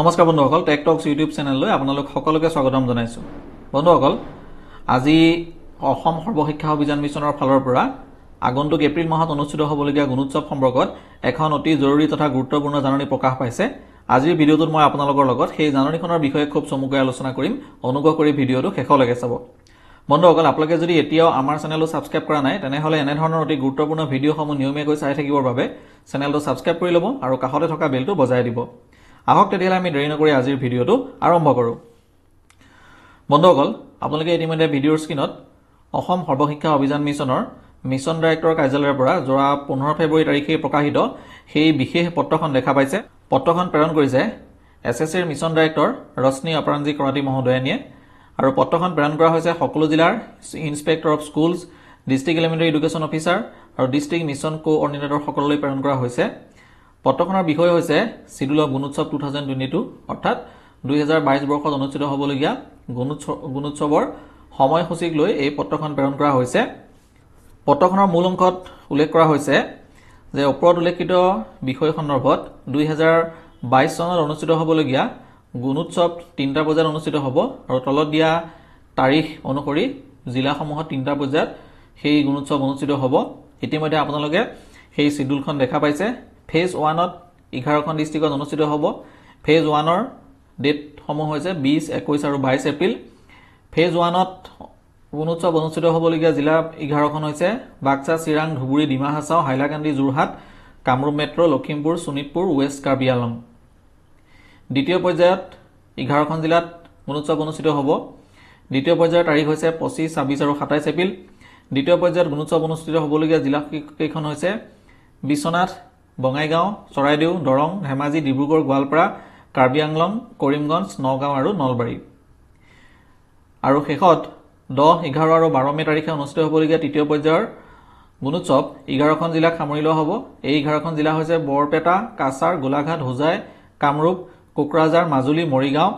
নমস্কাৰ বন্ধুসকল টেকটক্স ইউটিউব চেনেললৈ আপোনালোক সকলোকে স্বাগতম জনাইছোঁ বন্ধুসকল আজি অসম সৰ্বশিক্ষা অভিযান মিছনৰ ফালৰ পৰা আগন্তুক এপ্ৰিল মাহত অনুষ্ঠিত হ'বলগীয়া গুণোৎসৱ সম্পৰ্কত এখন অতি জৰুৰী তথা গুৰুত্বপূৰ্ণ জাননী প্ৰকাশ পাইছে আজিৰ ভিডিঅ'টোত মই আপোনালোকৰ লগত সেই জাননীখনৰ বিষয়ে খুব চমুকৈ আলোচনা কৰিম অনুগ্ৰহ কৰি ভিডিঅ'টো শেষলৈকে চাব বন্ধুসকল আপোনালোকে যদি এতিয়াও আমাৰ চেনেলটো ছাবস্ক্ৰাইব কৰা নাই তেনেহ'লে এনেধৰণৰ অতি গুৰুত্বপূৰ্ণ ভিডিঅ'সমূহ নিয়মীয়াকৈ চাই থাকিবৰ বাবে চেনেলটো ছাবস্ক্ৰাইব কৰি ল'ব আৰু কাষতে থকা বেলটো বজাই দিব আহক তেতিয়াহ'লে আমি দেৰি নকৰি আজিৰ ভিডিঅ'টো আৰম্ভ কৰোঁ বন্ধুসকল আপোনালোকে ইতিমধ্যে ভিডিঅ'ৰ স্ক্ৰীণত অসম সৰ্বশিক্ষা অভিযান মিছনৰ মিছন ডাইৰেক্টৰ কাৰ্যালয়ৰ পৰা যোৱা পোন্ধৰ ফেব্ৰুৱাৰী তাৰিখে প্ৰকাশিত সেই বিশেষ পত্ৰখন দেখা পাইছে পত্ৰখন প্ৰেৰণ কৰিছে এছ এছ চিৰ মিছন ডাইৰেক্টৰ ৰশ্মি অপৰাঞ্জী কৰাটী মহোদয়ানীয়ে আৰু পত্ৰখন প্ৰেৰণ কৰা হৈছে সকলো জিলাৰ inspector of schools district elementary education officer আৰু ডিষ্ট্ৰিক্ট মিছন কো অৰ্ডিনেটৰসকললৈ প্ৰেৰণ কৰা হৈছে পত্ৰখনৰ বিষয় হৈছে schedule of Gunotsav two thousand twenty two অৰ্থাৎ দুহেজাৰ বাইছ বৰ্ষত অনুষ্ঠিত হ'বলগীয়া গুণোৎসৱ গুণোৎসৱৰ সময়সূচীক লৈ এই পত্ৰখন প্ৰেৰণ কৰা হৈছে পত্ৰখনৰ মূল অংশত উল্লেখ কৰা হৈছে যে ওপৰত উল্লেখিত বিষয় সন্দৰ্ভত দুহেজাৰ বাইছ চনত অনুষ্ঠিত হ'বলগীয়া গুণোৎসৱ তিনিটা বজাত অনুষ্ঠিত হ'ব আৰু তলত দিয়া তাৰিখ অনুসৰি জিলাসমূহত তিনিটা পৰ্যায়ত সেই গুণোৎসৱ অনুষ্ঠিত হ'ব ইতিমধ্যে আপোনালোকে সেই চিডুলখন দেখা পাইছে ফেজ ওৱানত এঘাৰখন ডিষ্ট্ৰিক্টত অনুষ্ঠিত হ'ব ফেজ ওৱানৰ ডেটসমূহ হৈছে বিছ একৈছ আৰু বাইছ এপ্ৰিল ফেজ ওৱানত গুণোৎসৱ অনুষ্ঠিত হ'বলগীয়া জিলা এঘাৰখন হৈছে বাক্সা চিৰাং ধুবুৰী ডিমা হাছাও হাইলাকান্দি যোৰহাট কামৰূপ মেট্ৰ লখিমপুৰ শোণিতপুৰ ৱেষ্ট কাৰ্বি আলং দ্বিতীয় পৰ্যায়ত এঘাৰখন জিলাত গুণোৎসৱ অনুষ্ঠিত হ'ব দ্বিতীয় পৰ্যায়ৰ তাৰিখ হৈছে পঁচিছ ছাব্বিছ আৰু সাতাইছ এপ্ৰিল দ্বিতীয় পৰ্যায়ত গুণোৎসৱ অনুষ্ঠিত হ'বলগীয়া জিলাকেইখন হৈছে বিশ্বনাথ বঙাইগাঁও চৰাইদেউ দৰং ধেমাজি ডিব্ৰুগড় গোৱালপাৰা কাৰ্বি আংলং কৰিমগঞ্জ নগাঁও আৰু নলবাৰী আৰু শেষত দহ এঘাৰ আৰু বাৰ মে' তাৰিখে অনুষ্ঠিত হ'বলগীয়া তৃতীয় পৰ্যায়ৰ গুণোৎসৱ এঘাৰখন জিলাক সামৰি লোৱা হ'ব এই এঘাৰখন জিলা হৈছে বৰপেটা কাছাৰ গোলাঘাট হোজাই কামৰূপ কোকৰাঝাৰ মাজুলী মৰিগাঁও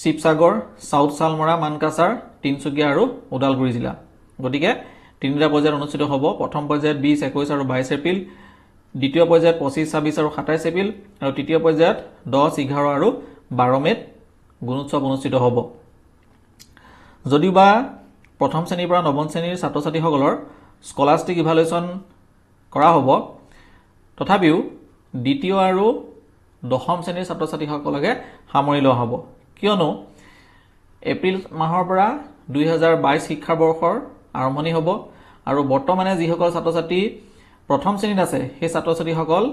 শিৱসাগৰ চাউথ চালমৰা মানকাছাৰ তিনিচুকীয়া আৰু ওদালগুৰি জিলা গতিকে তিনিটা পৰ্যায়ত অনুষ্ঠিত হ'ব প্ৰথম পৰ্যায়ত বিছ একৈছ আৰু বাইছ এপ্ৰিল দ্বিতীয় পৰ্যায়ত পঁচিছ ছাব্বিছ আৰু সাতাইছ এপ্ৰিল আৰু তৃতীয় পৰ্যায়ত দহ এঘাৰ আৰু বাৰ মে'ত গুণোৎসৱ অনুষ্ঠিত হ'ব যদিওবা প্ৰথম শ্ৰেণীৰ পৰা নৱম শ্ৰেণীৰ ছাত্ৰ ছাত্ৰীসকলৰ স্কলাষ্টিক ইভালুৱেশ্যন কৰা হ'ব তথাপিও দ্বিতীয় আৰু দশম শ্ৰেণীৰ ছাত্ৰ ছাত্ৰীসকলকে সামৰি লোৱা হ'ব কিয়নো এপ্ৰিল মাহৰ পৰা দুহেজাৰ বাইছ শিক্ষাবৰ্ষৰ আৰম্ভণি হ'ব আৰু বৰ্তমানে যিসকল ছাত্ৰ ছাত্ৰী প্ৰথম শ্ৰেণীত আছে সেই ছাত্ৰ ছাত্ৰীসকল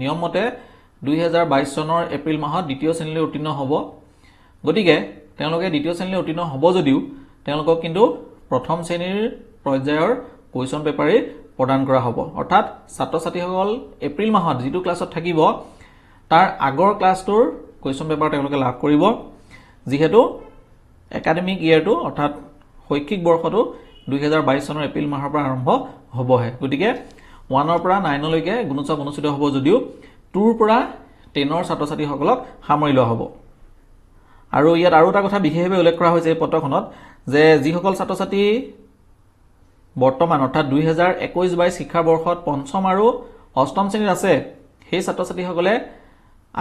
নিয়মমতে দুই দুহেজাৰ বাইছ চনৰ এপ্ৰিল মাহত দ্বিতীয় শ্ৰেণীলৈ উত্তীৰ্ণ হ'ব গতিকে তেওঁলোকে দ্বিতীয় শ্ৰেণীলৈ উত্তীৰ্ণ হ'ব যদিও তেওঁলোকক কিন্তু প্ৰথম শ্ৰেণীৰ পৰ্যায়ৰ কুৱেশ্যন পেপাৰেই প্ৰদান কৰা হ'ব অৰ্থাৎ ছাত্ৰ ছাত্ৰীসকল এপ্ৰিল মাহত যিটো ক্লাছত থাকিব তাৰ আগৰ ক্লাছটোৰ কুৱেশ্যন পেপাৰ তেওঁলোকে লাভ কৰিব যিহেতু একাডেমিক ইয়েৰটো অৰ্থাৎ শৈক্ষিক বৰ্ষটো দুহেজাৰ বাইছ চনৰ এপ্ৰিল মাহৰ পৰা আৰম্ভ হ'বহে গতিকে ওৱানৰ পৰা নাইনলৈকে গুণোৎসৱ অনুষ্ঠিত হ'ব যদিও টুৰ পৰা টেনৰ ছাত্ৰ ছাত্ৰীসকলক সামৰি লোৱা হ'ব আৰু ইয়াত আৰু এটা কথা বিশেষভাৱে উল্লেখ কৰা হৈছে এই পত্ৰখনত যে যিসকল ছাত্ৰ ছাত্ৰী বৰ্তমান অৰ্থাৎ দুহেজাৰ একৈছ বাইছ শিক্ষাবৰ্ষত পঞ্চম আৰু অষ্টম শ্ৰেণীত আছে সেই ছাত্ৰ ছাত্ৰীসকলে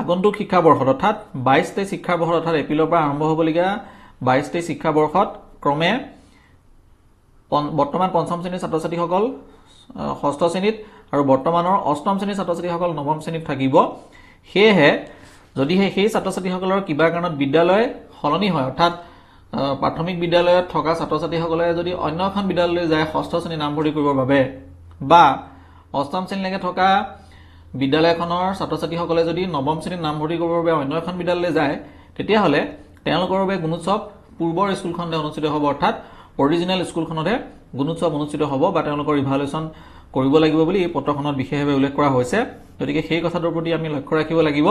আগন্তুক শিক্ষাবৰ্ষত অৰ্থাৎ বাইছ তেইছ শিক্ষাবৰ্ষত অৰ্থাৎ এপ্ৰিলৰ পৰা আৰম্ভ হ'বলগীয়া বাইছ তেইছ শিক্ষাবৰ্ষত ক্ৰমে বৰ্তমান পঞ্চম শ্ৰেণীৰ ছাত্ৰ ছাত্ৰীসকল ষষ্ঠ শ্ৰেণীত আৰু বৰ্তমানৰ অষ্টম শ্ৰেণীৰ ছাত্ৰ ছাত্ৰীসকল নৱম শ্ৰেণীত থাকিব সেয়েহে যদিহে সেই ছাত্ৰ ছাত্ৰীসকলৰ কিবা কাৰণত বিদ্যালয় সলনি হয় অৰ্থাৎ প্ৰাথমিক বিদ্যালয়ত থকা ছাত্ৰ ছাত্ৰীসকলে যদি অন্য এখন বিদ্যালয়লৈ যায় ষষ্ঠ শ্ৰেণী নামভৰ্তি কৰিবৰ বাবে বা অষ্টম শ্ৰেণীলৈকে থকা বিদ্যালয়খনৰ ছাত্ৰ ছাত্ৰীসকলে যদি নৱম শ্ৰেণীত নামভৰ্তি কৰিবৰ বাবে অন্য এখন বিদ্যালয়লৈ যায় তেতিয়াহ'লে তেওঁলোকৰ বাবে গুণোৎসৱ পূৰ্বৰ স্কুলখনতে অনুষ্ঠিত হ'ব অৰ্থাৎ অৰিজিনেল স্কুলখনতে গুণোৎসৱ অনুষ্ঠিত হ'ব বা তেওঁলোকৰ ইভালুৱেশ্যন কৰিব লাগিব বুলি এই পত্ৰখনত বিশেষভাৱে উল্লেখ কৰা হৈছে গতিকে সেই কথাটোৰ প্ৰতি আমি লক্ষ্য ৰাখিব লাগিব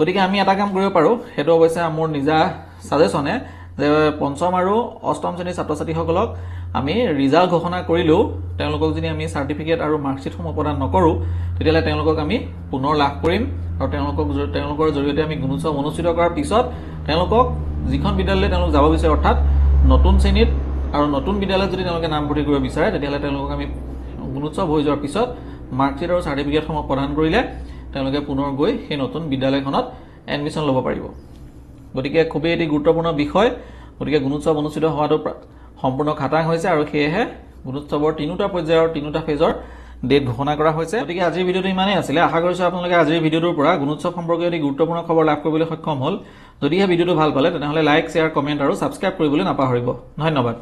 গতিকে আমি এটা কাম কৰিব পাৰোঁ সেইটো অৱশ্যে মোৰ নিজা ছাজেশ্যনে যে পঞ্চম আৰু অষ্টম শ্ৰেণীৰ ছাত্ৰ ছাত্ৰীসকলক আমি ৰিজাল্ট ঘোষণা কৰিলেও তেওঁলোকক যদি আমি চাৰ্টিফিকেট আৰু মাৰ্কশ্বিটসমূহ প্ৰদান নকৰোঁ তেতিয়াহ'লে তেওঁলোকক আমি পুনৰ লাভ কৰিম আৰু তেওঁলোকক তেওঁলোকৰ জৰিয়তে আমি গুণোৎসৱ অনুষ্ঠিত কৰাৰ পিছত তেওঁলোকক যিখন বিদ্যালয়লৈ তেওঁলোক যাব বিচাৰে অৰ্থাৎ নতুন শ্ৰেণীত আৰু নতুন বিদ্যালয়ত যদি তেওঁলোকে নামভৰ্তি কৰিব বিচাৰে তেতিয়াহ'লে তেওঁলোকক আমি গুণোৎসৱ হৈ যোৱাৰ পিছত মাৰ্কশ্বিট আৰু চাৰ্টিফিকেটসমূহ প্ৰদান কৰিলে তেওঁলোকে পুনৰ গৈ সেই নতুন বিদ্যালয়খনত এডমিশ্যন ল'ব পাৰিব গতিকে খুবেই এটি গুৰুত্বপূৰ্ণ বিষয় গতিকে গুণোৎসৱ অনুষ্ঠিত হোৱাটো সম্পূৰ্ণ খাটাং হৈছে আৰু সেয়েহে গুণোৎসৱৰ তিনিওটা পৰ্যায়ৰ তিনিওটা ফেজৰ ডেট ঘোষণা কৰা হৈছে গতিকে আজিৰ ভিডিঅ'টো ইমানেই আছিলে আশা কৰিছোঁ আপোনালোকে আজিৰ ভিডিঅ'টোৰ পৰা গুণোৎসৱ সম্পৰ্কে অতি গুৰুত্বপূৰ্ণ খবৰ লাভ কৰিবলৈ সক্ষম হ'ল যদিহে ভিডিঅ'টো ভাল পালে তেনেহ'লে লাইক শ্বেয়াৰ কমেণ্ট আৰু ছাবস্ক্ৰাইব কৰিবলৈ নাপাহৰিব ধন্যবাদ